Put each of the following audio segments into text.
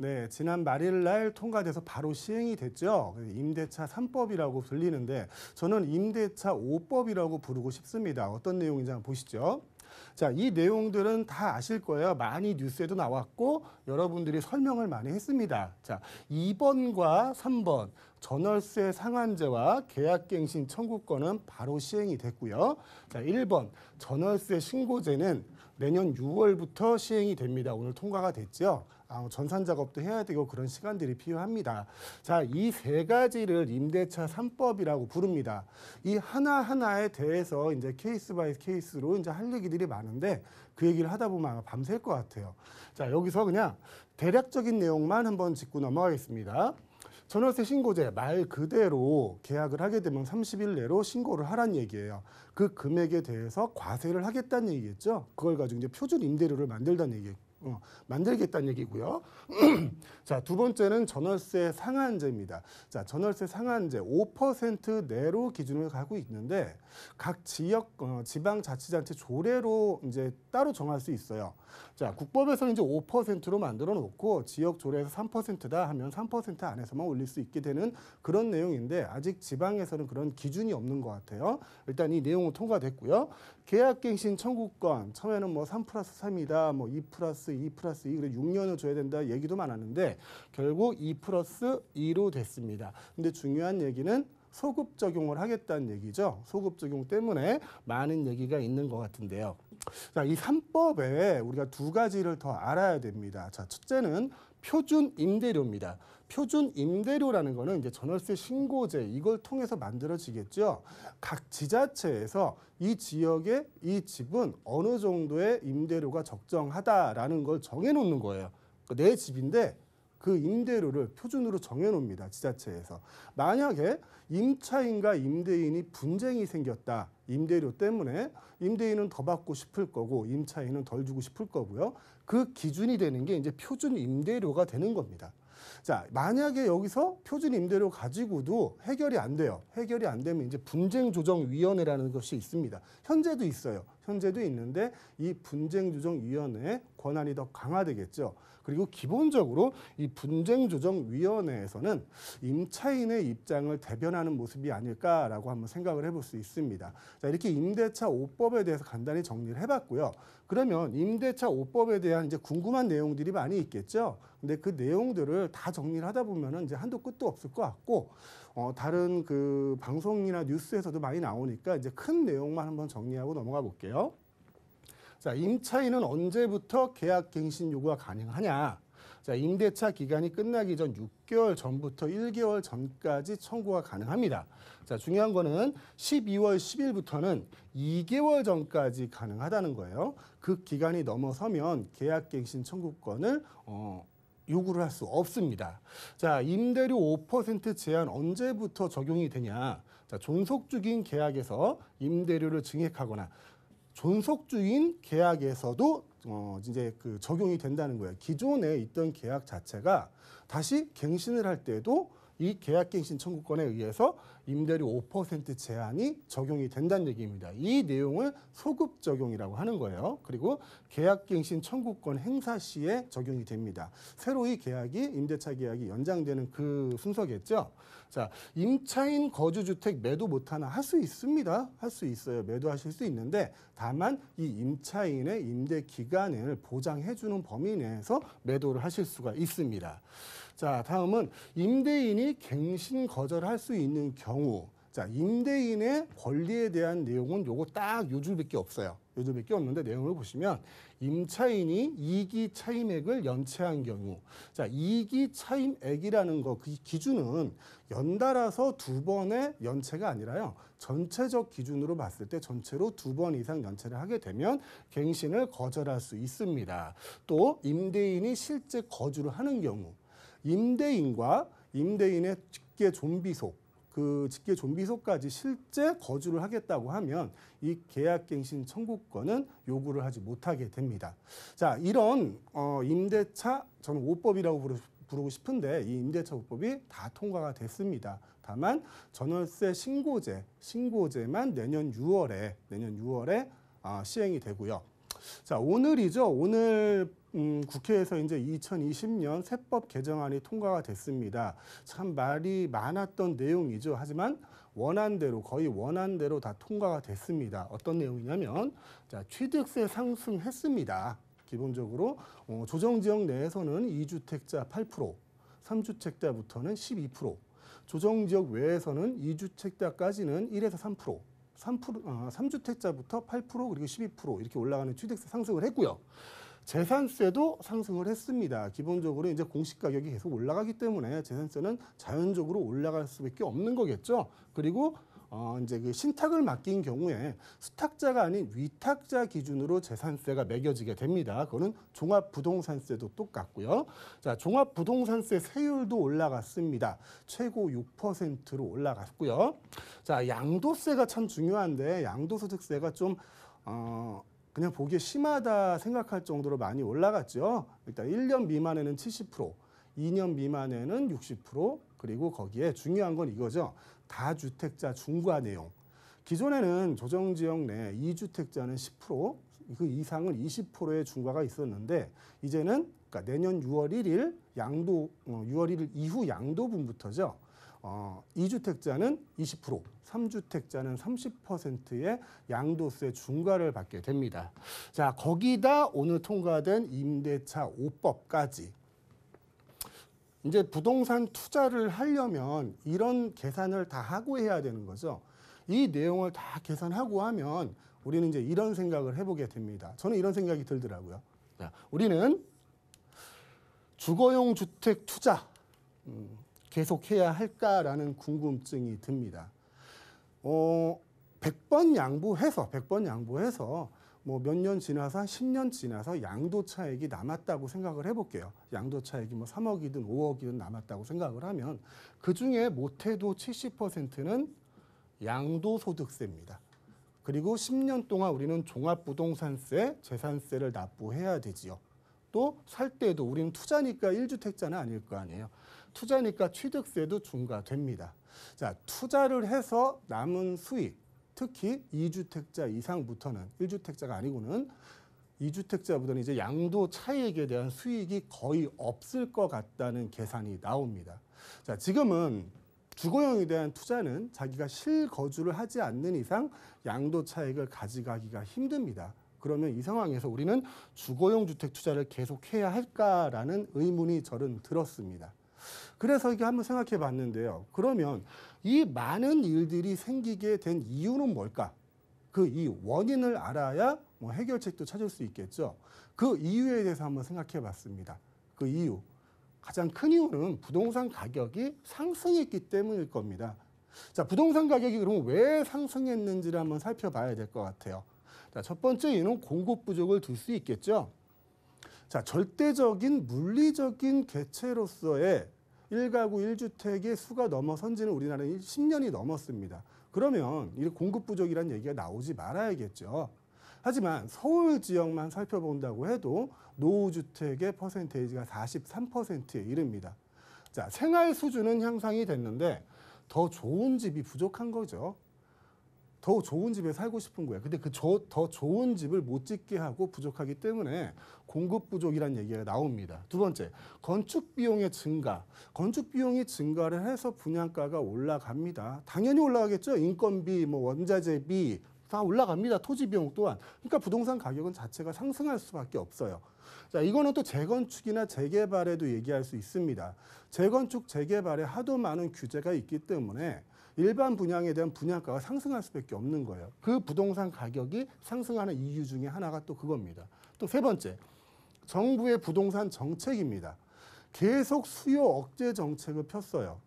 네, 지난 말일 날 통과돼서 바로 시행이 됐죠. 임대차 3법이라고 불리는데 저는 임대차 5법이라고 부르고 싶습니다. 어떤 내용인지 한번 보시죠. 자, 이 내용들은 다 아실 거예요. 많이 뉴스에도 나왔고 여러분들이 설명을 많이 했습니다. 자, 2번과 3번 전월세 상한제와 계약갱신 청구권은 바로 시행이 됐고요. 자, 1번 전월세 신고제는 내년 6월부터 시행이 됩니다. 오늘 통과가 됐죠. 아, 전산 작업도 해야 되고 그런 시간들이 필요합니다. 자, 이 세 가지를 임대차 3법이라고 부릅니다. 이 하나하나에 대해서 이제 케이스 바이 케이스로 이제 할 얘기들이 많은데 그 얘기를 하다 보면 아마 밤샐 것 같아요. 자, 여기서 그냥 대략적인 내용만 한번 짚고 넘어가겠습니다. 전월세 신고제 말 그대로 계약을 하게 되면 30일 내로 신고를 하란 얘기예요. 그 금액에 대해서 과세를 하겠다는 얘기겠죠. 그걸 가지고 이제 표준 임대료를 만들다는 얘기예요. 어, 만들겠다는 얘기고요. 자, 두 번째는 전월세 상한제입니다. 자, 전월세 상한제 5% 내로 기준을 가고 있는데 각 지역 어, 지방 자치단체 조례로 이제 따로 정할 수 있어요. 자, 국법에서 이제 5%로 만들어 놓고 지역 조례에서 3%다 하면 3% 안에서만 올릴 수 있게 되는 그런 내용인데 아직 지방에서는 그런 기준이 없는 것 같아요. 일단 이 내용은 통과됐고요. 계약갱신 청구권 처음에는 뭐3 플러스 3이다, 뭐2 플러스 2 플러스 2 그래 6년을 줘야 된다 얘기도 많았는데 결국 2 플러스 2로 됐습니다. 근데 중요한 얘기는 소급 적용을 하겠다는 얘기죠. 소급 적용 때문에 많은 얘기가 있는 것 같은데요. 자, 이 3법에 우리가 두 가지를 더 알아야 됩니다. 자, 첫째는 표준 임대료입니다. 표준 임대료라는 거는 이제 전월세 신고제 이걸 통해서 만들어지겠죠. 각 지자체에서 이 지역에 이 집은 어느 정도의 임대료가 적정하다라는 걸 정해놓는 거예요. 그러니까 내 집인데 그 임대료를 표준으로 정해놓습니다. 지자체에서. 만약에 임차인과 임대인이 분쟁이 생겼다. 임대료 때문에 임대인은 더 받고 싶을 거고 임차인은 덜 주고 싶을 거고요. 그 기준이 되는 게 이제 표준 임대료가 되는 겁니다. 자, 만약에 여기서 표준 임대료 가지고도 해결이 안 돼요. 해결이 안 되면 이제 분쟁 조정 위원회라는 것이 있습니다. 현재도 있어요. 현재도 있는데 이 분쟁조정위원회의 권한이 더 강화되겠죠. 그리고 기본적으로 이 분쟁조정위원회에서는 임차인의 입장을 대변하는 모습이 아닐까라고 한번 생각을 해볼 수 있습니다. 자, 이렇게 임대차 5법에 대해서 간단히 정리를 해봤고요. 그러면 임대차 5법에 대한 이제 궁금한 내용들이 많이 있겠죠. 근데 그 내용들을 다 정리를 하다 보면은 이제 한도 끝도 없을 것 같고 어, 다른 그 방송이나 뉴스에서도 많이 나오니까 이제 큰 내용만 한번 정리하고 넘어가 볼게요. 자, 임차인은 언제부터 계약 갱신 요구가 가능하냐? 자, 임대차 기간이 끝나기 전 6개월 전부터 1개월 전까지 청구가 가능합니다. 자, 중요한 거는 12월 10일부터는 2개월 전까지 가능하다는 거예요. 그 기간이 넘어서면 계약 갱신 청구권을 어 요구를 할 수 없습니다. 자, 임대료 5% 제한 언제부터 적용이 되냐? 자, 존속 중인 계약에서 임대료를 증액하거나 존속 중인 계약에서도 어, 이제 그 적용이 된다는 거예요. 기존에 있던 계약 자체가 다시 갱신을 할때도이 계약갱신 청구권에 의해서 임대료 5% 제한이 적용이 된다는 얘기입니다. 이 내용을 소급 적용이라고 하는 거예요. 그리고 계약갱신 청구권 행사 시에 적용이 됩니다. 새로 이 계약이 임대차 계약이 연장되는 그 순서겠죠. 자, 임차인 거주주택 매도 못하나 할 수 있습니다. 할 수 있어요. 매도하실 수 있는데 다만 이 임차인의 임대 기간을 보장해주는 범위 내에서 매도를 하실 수가 있습니다. 자, 다음은 임대인이 갱신 거절할 수 있는 경우 경우 자 임대인의 권리에 대한 내용은 요거 딱 요 줄밖에 없어요. 요 줄밖에 없는데 내용을 보시면 임차인이 이기 차임액을 연체한 경우 자 이기 차임액이라는 거 그 기준은 연달아서 두 번의 연체가 아니라요 전체적 기준으로 봤을 때 전체로 두 번 이상 연체를 하게 되면 갱신을 거절할 수 있습니다. 또 임대인이 실제 거주를 하는 경우 임대인과 임대인의 직계 좀비속 그 직계 좀비소까지 실제 거주를 하겠다고 하면 이 계약갱신 청구권은 요구를 하지 못하게 됩니다. 자, 이런 어, 임대차 저는 5법이라고 부르 고 싶은데 이 임대차보법이 다 통과가 됐습니다. 다만 전월세 신고제, 신고제만 내년 6월에 내년 6월에 아, 시행이 되고요. 자 오늘이죠. 오늘 음, 국회에서 이제 2020년 세법 개정안이 통과가 됐습니다. 참 말이 많았던 내용이죠. 하지만 원안대로 거의 원안대로 다 통과가 됐습니다. 어떤 내용이냐면 자, 취득세 상승했습니다. 기본적으로 어, 조정 지역 내에서는 2주택자 8%, 3주택자부터는 12%, 조정 지역 외에서는 2주택자까지는 1에서 3%, 3%, 어, 3주택자부터 8% 그리고 12% 이렇게 올라가는 취득세 상승을 했고요. 재산세도 상승을 했습니다. 기본적으로 이제 공시 가격이 계속 올라가기 때문에 재산세는 자연적으로 올라갈 수밖에 없는 거겠죠. 그리고 어 이제 그 신탁을 맡긴 경우에 수탁자가 아닌 위탁자 기준으로 재산세가 매겨지게 됩니다. 그거는 종합부동산세도 똑같고요. 자, 종합부동산세 세율도 올라갔습니다. 최고 6%로 올라갔고요. 자, 양도세가 참 중요한데 양도소득세가 좀 어, 그냥 보기에 심하다 생각할 정도로 많이 올라갔죠. 일단 1년 미만에는 70%, 2년 미만에는 60%, 그리고 거기에 중요한 건 이거죠. 다주택자 중과 내용. 기존에는 조정지역 내 2주택자는 10%, 그 이상은 20%의 중과가 있었는데 이제는 그러니까 내년 6월 1일 양도 6월 어, 1일 이후 양도분부터죠. 어, 2주택자는 20%, 3주택자는 30%의 양도세 중과를 받게 됩니다. 자, 거기다 오늘 통과된 임대차 5법까지 이제 부동산 투자를 하려면 이런 계산을 다 하고 해야 되는 거죠. 이 내용을 다 계산하고 하면 우리는 이제 이런 생각을 해보게 됩니다. 저는 이런 생각이 들더라고요. 우리는 주거용 주택 투자, 음, 계속해야 할까라는 궁금증이 듭니다. 어, 100번 양보해서 100번 양보해서 뭐 몇 년 지나서 한 10년 지나서 양도 차익이 남았다고 생각을 해볼게요. 양도 차익이 뭐 3억이든 5억이든 남았다고 생각을 하면 그 중에 못해도 70%는 양도 소득세입니다. 그리고 10년 동안 우리는 종합부동산세, 재산세를 납부해야 되지요. 또살 때도 우리는 투자니까 1주택자는 아닐 거 아니에요. 투자니까 취득세도 중과됩니다. 자, 투자를 해서 남은 수익, 특히 2주택자 이상부터는 1주택자가 아니고는 2주택자보다는 이제 양도 차익에 대한 수익이 거의 없을 것 같다는 계산이 나옵니다. 자, 지금은 주거용에 대한 투자는 자기가 실거주를 하지 않는 이상 양도 차익을 가져가기가 힘듭니다. 그러면 이 상황에서 우리는 주거용 주택 투자를 계속해야 할까라는 의문이 저는 들었습니다. 그래서 이게 한번 생각해 봤는데요. 그러면 이 많은 일들이 생기게 된 이유는 뭘까? 그 이 원인을 알아야 뭐 해결책도 찾을 수 있겠죠. 그 이유에 대해서 한번 생각해 봤습니다. 그 이유. 가장 큰 이유는 부동산 가격이 상승했기 때문일 겁니다. 자, 부동산 가격이 그러면왜 상승했는지를 한번 살펴봐야 될 것 같아요. 자, 첫 번째 이유는 공급 부족을 둘 수 있겠죠. 자, 절대적인 물리적인 개체로서의 1가구 1주택의 수가 넘어선 지는 우리나라는 10년이 넘었습니다. 그러면 이 공급 부족이라는 얘기가 나오지 말아야겠죠. 하지만 서울 지역만 살펴본다고 해도 노후주택의 퍼센테이지가 43%에 이릅니다. 자, 생활 수준은 향상이 됐는데 더 좋은 집이 부족한 거죠. 더 좋은 집에 살고 싶은 거야. 근데 그 더 좋은 집을 못 짓게 하고 부족하기 때문에 공급 부족이란 얘기가 나옵니다. 두 번째, 건축 비용의 증가. 건축 비용이 증가를 해서 분양가가 올라갑니다. 당연히 올라가겠죠. 인건비, 뭐 원자재비 다 올라갑니다. 토지 비용 또한. 그러니까 부동산 가격은 자체가 상승할 수밖에 없어요. 자, 이거는 또 재건축이나 재개발에도 얘기할 수 있습니다. 재건축, 재개발에 하도 많은 규제가 있기 때문에 일반 분양에 대한 분양가가 상승할 수밖에 없는 거예요. 그 부동산 가격이 상승하는 이유 중에 하나가 또 그겁니다. 또 세 번째, 정부의 부동산 정책입니다. 계속 수요 억제 정책을 폈어요.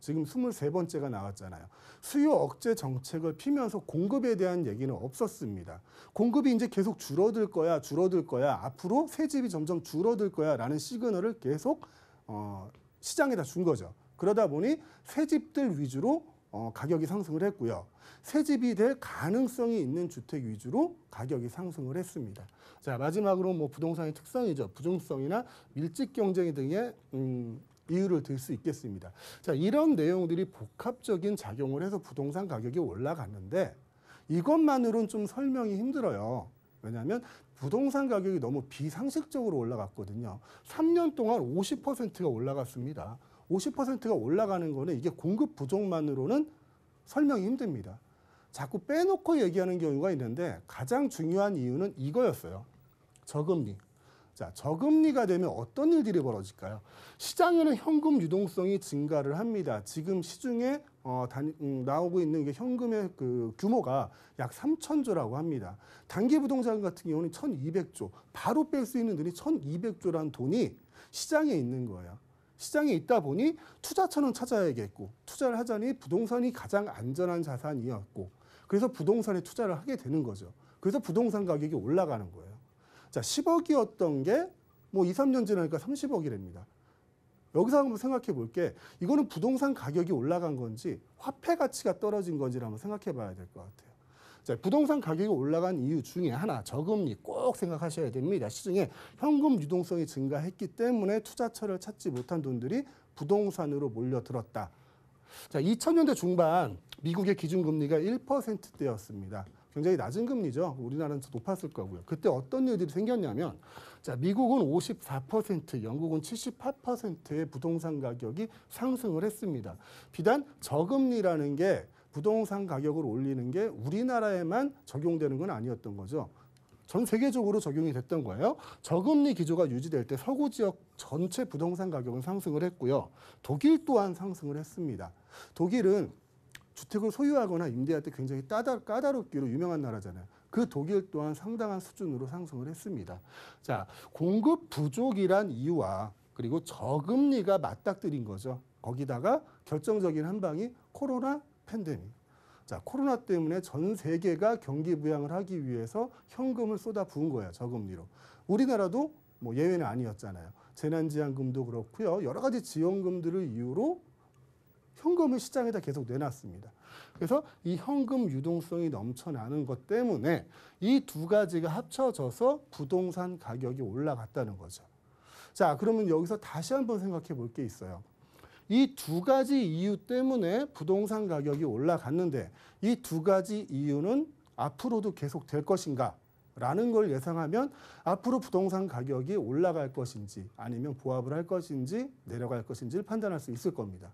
지금 23번째가 나왔잖아요. 수요 억제 정책을 피면서 공급에 대한 얘기는 없었습니다. 공급이 이제 계속 줄어들 거야, 줄어들 거야, 앞으로 새집이 점점 줄어들 거야 라는 시그널을 계속 어, 시장에다 준 거죠. 그러다 보니 새집들 위주로 어, 가격이 상승을 했고요. 새 집이 될 가능성이 있는 주택 위주로 가격이 상승을 했습니다. 자 마지막으로 뭐 부동산의 특성이죠. 부정성이나 밀집 경쟁 등의 음, 이유를 들 수 있겠습니다. 자 이런 내용들이 복합적인 작용을 해서 부동산 가격이 올라갔는데 이것만으로는 좀 설명이 힘들어요. 왜냐하면 부동산 가격이 너무 비상식적으로 올라갔거든요. 3년 동안 50%가 올라갔습니다. 50%가 올라가는 거는 이게 공급 부족만으로는 설명이 힘듭니다. 자꾸 빼놓고 얘기하는 경우가 있는데 가장 중요한 이유는 이거였어요. 저금리. 자, 저금리가 되면 어떤 일들이 벌어질까요? 시장에는 현금 유동성이 증가를 합니다. 지금 시중에 어, 단, 음, 나오고 있는 게 현금의 그 규모가 약 3천조라고 합니다. 단기 부동산 같은 경우는 1,200조, 바로 뺄 수 있는 돈이 1,200조라는 돈이 시장에 있는 거예요. 시장이 있다 보니 투자처는 찾아야겠고 투자를 하자니 부동산이 가장 안전한 자산이었고 그래서 부동산에 투자를 하게 되는 거죠. 그래서 부동산 가격이 올라가는 거예요. 자, 10억이었던 게 뭐 2, 3년 지나니까 3 0억이됩니다 여기서 한번 생각해 볼게. 이거는 부동산 가격이 올라간 건지 화폐 가치가 떨어진 건지를 한번 생각해 봐야 될 것 같아요. 자, 부동산 가격이 올라간 이유 중에 하나 저금리 꼭 생각하셔야 됩니다. 시중에 현금 유동성이 증가했기 때문에 투자처를 찾지 못한 돈들이 부동산으로 몰려들었다. 자, 2000년대 중반 미국의 기준금리가 1%대였습니다. 굉장히 낮은 금리죠. 우리나라는 높았을 거고요. 그때 어떤 일들이 생겼냐면 자, 미국은 54%, 영국은 78%의 부동산 가격이 상승을 했습니다. 비단 저금리라는 게 부동산 가격을 올리는 게 우리나라에만 적용되는 건 아니었던 거죠. 전 세계적으로 적용이 됐던 거예요. 저금리 기조가 유지될 때 서구 지역 전체 부동산 가격은 상승을 했고요. 독일 또한 상승을 했습니다. 독일은 주택을 소유하거나 임대할 때 굉장히 따다, 까다롭기로 유명한 나라잖아요. 그 독일 또한 상당한 수준으로 상승을 했습니다. 자, 공급 부족이란 이유와 그리고 저금리가 맞닥뜨린 거죠. 거기다가 결정적인 한 방이 코로나 팬데믹. 자, 코로나 때문에 전 세계가 경기 부양을 하기 위해서 현금을 쏟아 부은 거예요, 저금리로. 우리나라도 뭐 예외는 아니었잖아요. 재난지원금도 그렇고요. 여러 가지 지원금들을 이유로 현금을 시장에다 계속 내놨습니다. 그래서 이 현금 유동성이 넘쳐나는 것 때문에 이 두 가지가 합쳐져서 부동산 가격이 올라갔다는 거죠. 자, 그러면 여기서 다시 한번 생각해 볼 게 있어요. 이두 가지 이유 때문에 부동산 가격이 올라갔는데 이 두 가지 이유는 앞으로도 계속 될 것인가? 라는 걸 예상하면 앞으로 부동산 가격이 올라갈 것인지 아니면 보합을 할 것인지 내려갈 것인지를 판단할 수 있을 겁니다.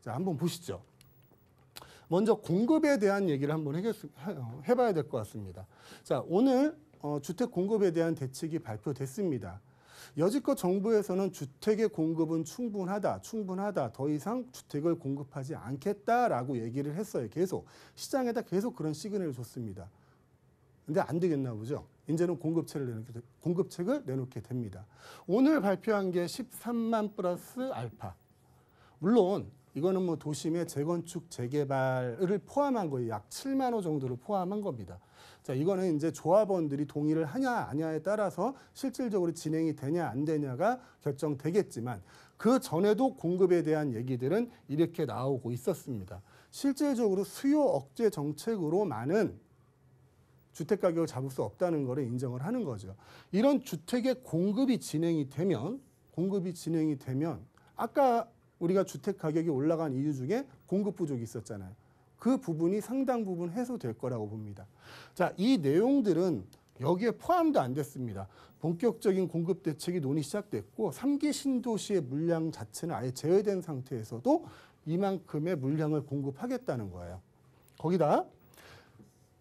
자, 한번 보시죠. 먼저 공급에 대한 얘기를 한번 어, 해봐야 될 것 같습니다. 자, 오늘 어, 주택 공급에 대한 대책이 발표됐습니다. 여지껏 정부에서는 주택의 공급은 충분하다, 충분하다, 더 이상 주택을 공급하지 않겠다라고 얘기를 했어요. 계속 시장에다 계속 그런 시그널을 줬습니다. 근데 안 되겠나 보죠. 이제는 공급책을 내놓게, 공급책을 내놓게 됩니다. 오늘 발표한 게 13만 플러스 알파. 물론 이거는 뭐 도심의 재건축 재개발을 포함한 거예요. 약 7만 호 정도를 포함한 겁니다. 자, 이거는 이제 조합원들이 동의를 하냐 아냐에 따라서 실질적으로 진행이 되냐 안 되냐가 결정되겠지만 그 전에도 공급에 대한 얘기들은 이렇게 나오고 있었습니다. 실질적으로 수요 억제 정책으로만은 주택 가격을 잡을 수 없다는 것을 인정을 하는 거죠. 이런 주택의 공급이 진행이 되면 공급이 진행이 되면 아까 우리가 주택 가격이 올라간 이유 중에 공급 부족이 있었잖아요. 그 부분이 상당 부분 해소될 거라고 봅니다. 자, 이 내용들은 여기에 포함도 안 됐습니다. 본격적인 공급 대책이 논의 시작됐고 3기 신도시의 물량 자체는 아예 제외된 상태에서도 이만큼의 물량을 공급하겠다는 거예요. 거기다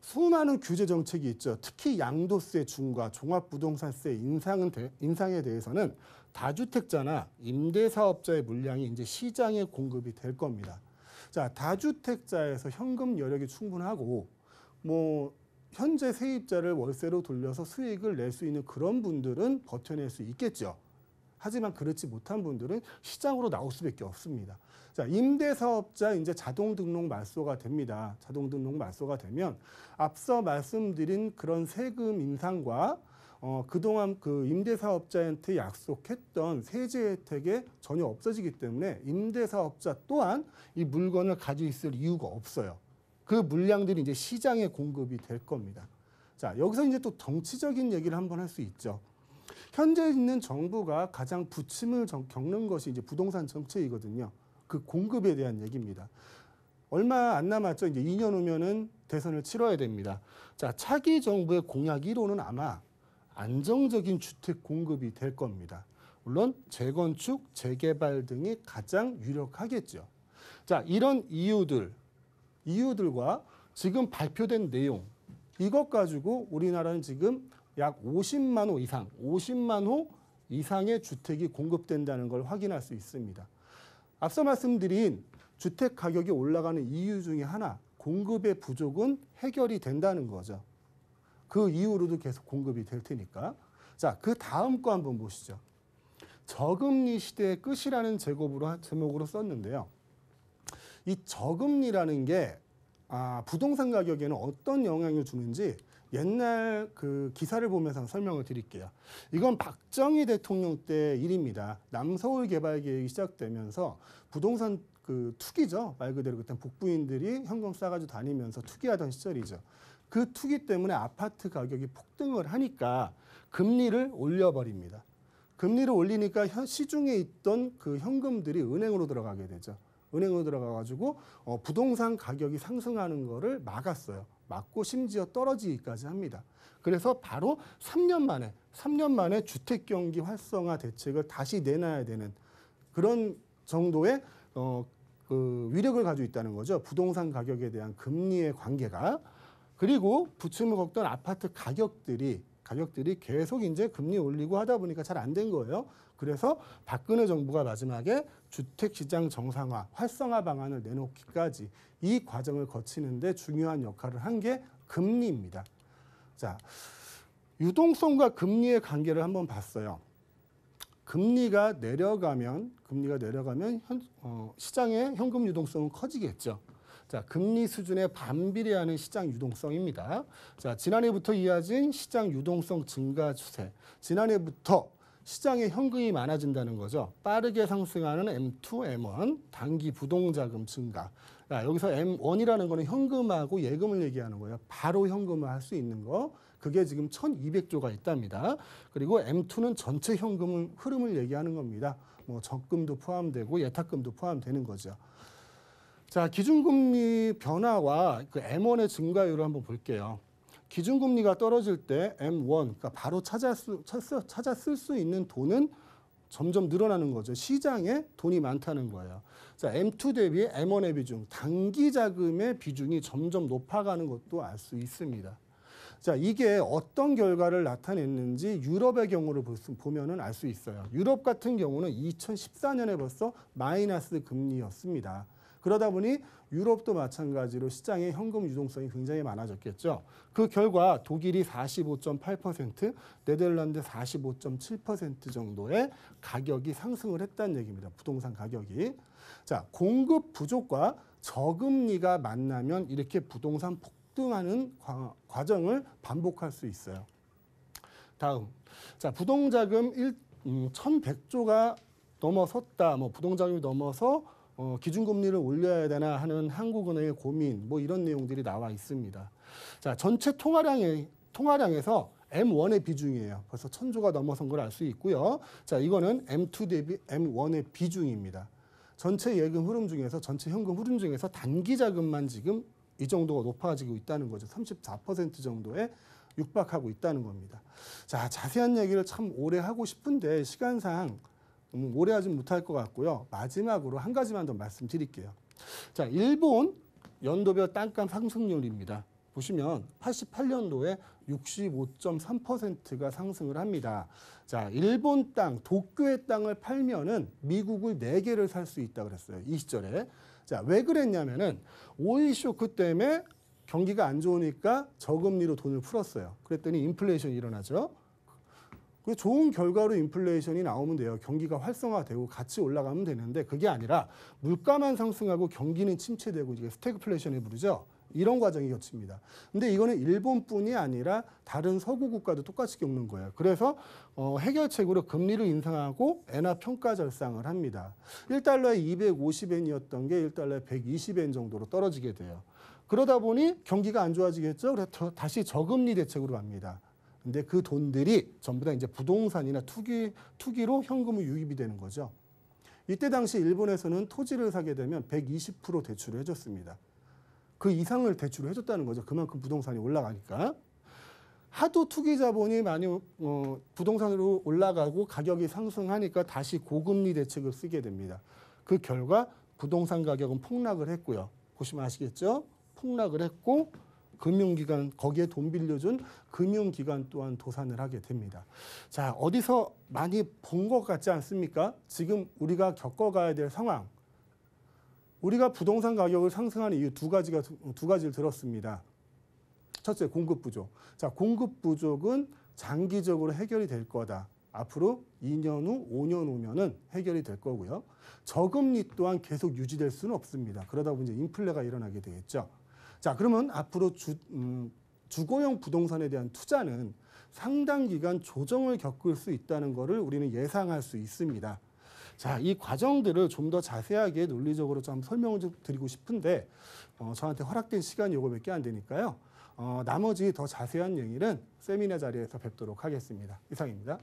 수많은 규제 정책이 있죠. 특히 양도세 중과 종합부동산세 인상은 대, 인상에 대해서는 다주택자나 임대사업자의 물량이 이제 시장에 공급이 될 겁니다. 자, 다주택자에서 현금 여력이 충분하고 뭐 현재 세입자를 월세로 돌려서 수익을 낼 수 있는 그런 분들은 버텨낼 수 있겠죠. 하지만 그렇지 못한 분들은 시장으로 나올 수밖에 없습니다. 자, 임대사업자 이제 자동 등록 말소가 됩니다. 자동 등록 말소가 되면 앞서 말씀드린 그런 세금 인상과 어, 그동안 그 임대사업자한테 약속했던 세제 혜택이 전혀 없어지기 때문에 임대사업자 또한 이 물건을 가지고 있을 이유가 없어요. 그 물량들이 이제 시장에 공급이 될 겁니다. 자, 여기서 이제 또 정치적인 얘기를 한번 할 수 있죠. 현재 있는 정부가 가장 부침을 겪는 것이 이제 부동산 정책이거든요. 그 공급에 대한 얘기입니다. 얼마 안 남았죠. 이제 2년 후면은 대선을 치러야 됩니다. 자, 차기 정부의 공약 1호는 아마 안정적인 주택 공급이 될 겁니다. 물론 재건축, 재개발 등이 가장 유력하겠죠. 자, 이런 이유들, 이유들과 지금 발표된 내용, 이것 가지고 우리나라는 지금 약 50만 호 이상, 50만 호 이상의 주택이 공급된다는 걸 확인할 수 있습니다. 앞서 말씀드린 주택 가격이 올라가는 이유 중에 하나, 공급의 부족은 해결이 된다는 거죠. 그 이후로도 계속 공급이 될 테니까. 자, 그 다음 거 한번 보시죠. 저금리 시대의 끝이라는 제곱으로, 제목으로 썼는데요. 이 저금리라는 게 아, 부동산 가격에는 어떤 영향을 주는지 옛날 그 기사를 보면서 설명을 드릴게요. 이건 박정희 대통령 때 일입니다. 남서울 개발 계획이 시작되면서 부동산 그 투기죠. 말 그대로 그때 복부인들이 현금 싸가지고 다니면서 투기하던 시절이죠. 그 투기 때문에 아파트 가격이 폭등을 하니까 금리를 올려버립니다. 금리를 올리니까 시중에 있던 그 현금들이 은행으로 들어가게 되죠. 은행으로 들어가가지고 어, 부동산 가격이 상승하는 거를 막았어요. 맞고 심지어 떨어지기까지 합니다. 그래서 바로 3년 만에 3년 만에 주택 경기 활성화 대책을 다시 내놔야 되는 그런 정도의 어, 그 위력을 가지고 있다는 거죠. 부동산 가격에 대한 금리의 관계가 그리고 부침을 걷던 아파트 가격들이 가격들이 계속 이제 금리 올리고 하다 보니까 잘 안 된 거예요. 그래서 박근혜 정부가 마지막에 주택시장 정상화, 활성화 방안을 내놓기까지 이 과정을 거치는데 중요한 역할을 한 게 금리입니다. 자, 유동성과 금리의 관계를 한번 봤어요. 금리가 내려가면 금리가 내려가면 현, 어, 시장의 현금 유동성은 커지겠죠. 자, 금리 수준에 반비례하는 시장 유동성입니다. 자, 지난해부터 이어진 시장 유동성 증가 추세. 지난해부터 시장에 현금이 많아진다는 거죠. 빠르게 상승하는 M2, M1, 단기 부동자금 증가. 자, 여기서 M1이라는 거는 현금하고 예금을 얘기하는 거예요. 바로 현금을 할 수 있는 거. 그게 지금 1200조가 있답니다. 그리고 M2는 전체 현금 흐름을 얘기하는 겁니다. 뭐 적금도 포함되고 예탁금도 포함되는 거죠. 자, 기준금리 변화와 그 M1의 증가율을 한번 볼게요. 기준금리가 떨어질 때 M1, 그러니까 바로 찾아, 수, 찾아, 쓸 수 있는 돈은 점점 늘어나는 거죠. 시장에 돈이 많다는 거예요. 자, M2 대비 M1의 비중, 단기 자금의 비중이 점점 높아가는 것도 알 수 있습니다. 자, 이게 어떤 결과를 나타냈는지 유럽의 경우를 보면알 수 있어요. 유럽 같은 경우는 2014년에 벌써 마이너스 금리였습니다. 그러다 보니 유럽도 마찬가지로 시장의 현금 유동성이 굉장히 많아졌겠죠. 그 결과 독일이 45.8%, 네덜란드 45.7% 정도의 가격이 상승을 했다는 얘기입니다. 부동산 가격이. 자, 공급 부족과 저금리가 만나면 이렇게 부동산 폭등하는 과정을 반복할 수 있어요. 다음. 자, 부동자금 1, 음, 1,100조가 넘어섰다. 뭐 부동자금이 넘어서 어, 기준금리를 올려야 되나 하는 한국은행의 고민 뭐 이런 내용들이 나와 있습니다. 자 전체 통화량의 통화량에서 M1의 비중이에요. 벌써 천조가 넘어선 걸 알 수 있고요. 자 이거는 M2 대비 M1의 비중입니다. 전체 예금 흐름 중에서 전체 현금 흐름 중에서 단기 자금만 지금 이 정도가 높아지고 있다는 거죠. 34% 정도에 육박하고 있다는 겁니다. 자 자세한 얘기를 참 오래 하고 싶은데 시간상 오래 하진 못할 것 같고요. 마지막으로 한 가지만 더 말씀드릴게요. 자, 일본 연도별 땅값 상승률입니다. 보시면 88년도에 65.3%가 상승을 합니다. 자, 일본 땅, 도쿄의 땅을 팔면은 미국을 4개를 살 수 있다 그랬어요. 이 시절에. 자, 왜 그랬냐면은 오일 쇼크 그 때문에 경기가 안 좋으니까 저금리로 돈을 풀었어요. 그랬더니 인플레이션이 일어나죠. 좋은 결과로 인플레이션이 나오면 돼요. 경기가 활성화되고 같이 올라가면 되는데 그게 아니라 물가만 상승하고 경기는 침체되고 이게 스태그플레이션을 부르죠. 이런 과정이 겹칩니다. 근데 이거는 일본뿐이 아니라 다른 서구 국가도 똑같이 겪는 거예요. 그래서 어, 해결책으로 금리를 인상하고 엔화 평가 절상을 합니다. 1달러에 250엔이었던 게 1달러에 120엔 정도로 떨어지게 돼요. 그러다 보니 경기가 안 좋아지겠죠. 그래서 다시 저금리 대책으로 갑니다. 근데 그 돈들이 전부 다 이제 부동산이나 투기, 투기로 현금을 유입이 되는 거죠. 이때 당시 일본에서는 토지를 사게 되면 120% 대출을 해줬습니다. 그 이상을 대출을 해줬다는 거죠. 그만큼 부동산이 올라가니까. 하도 투기 자본이 많이 어, 부동산으로 올라가고 가격이 상승하니까 다시 고금리 대책을 쓰게 됩니다. 그 결과 부동산 가격은 폭락을 했고요. 보시면 아시겠죠? 폭락을 했고 금융기관 거기에 돈 빌려준 금융기관 또한 도산을 하게 됩니다. 자 어디서 많이 본 것 같지 않습니까? 지금 우리가 겪어가야 될 상황. 우리가 부동산 가격을 상승하는 이유 두 가지가 두 가지를 들었습니다. 첫째 공급 부족. 자 공급 부족은 장기적으로 해결이 될 거다. 앞으로 2년 후, 5년 후면은 해결이 될 거고요. 저금리 또한 계속 유지될 수는 없습니다. 그러다 보니 인플레가 일어나게 되겠죠. 자, 그러면 앞으로 주, 음, 주거용 부동산에 대한 투자는 상당 기간 조정을 겪을 수 있다는 것을 우리는 예상할 수 있습니다. 자, 이 과정들을 좀 더 자세하게 논리적으로 좀 설명을 좀 드리고 싶은데 어, 저한테 허락된 시간이 요거밖에 안 되니까요. 어, 나머지 더 자세한 얘기는 세미나 자리에서 뵙도록 하겠습니다. 이상입니다.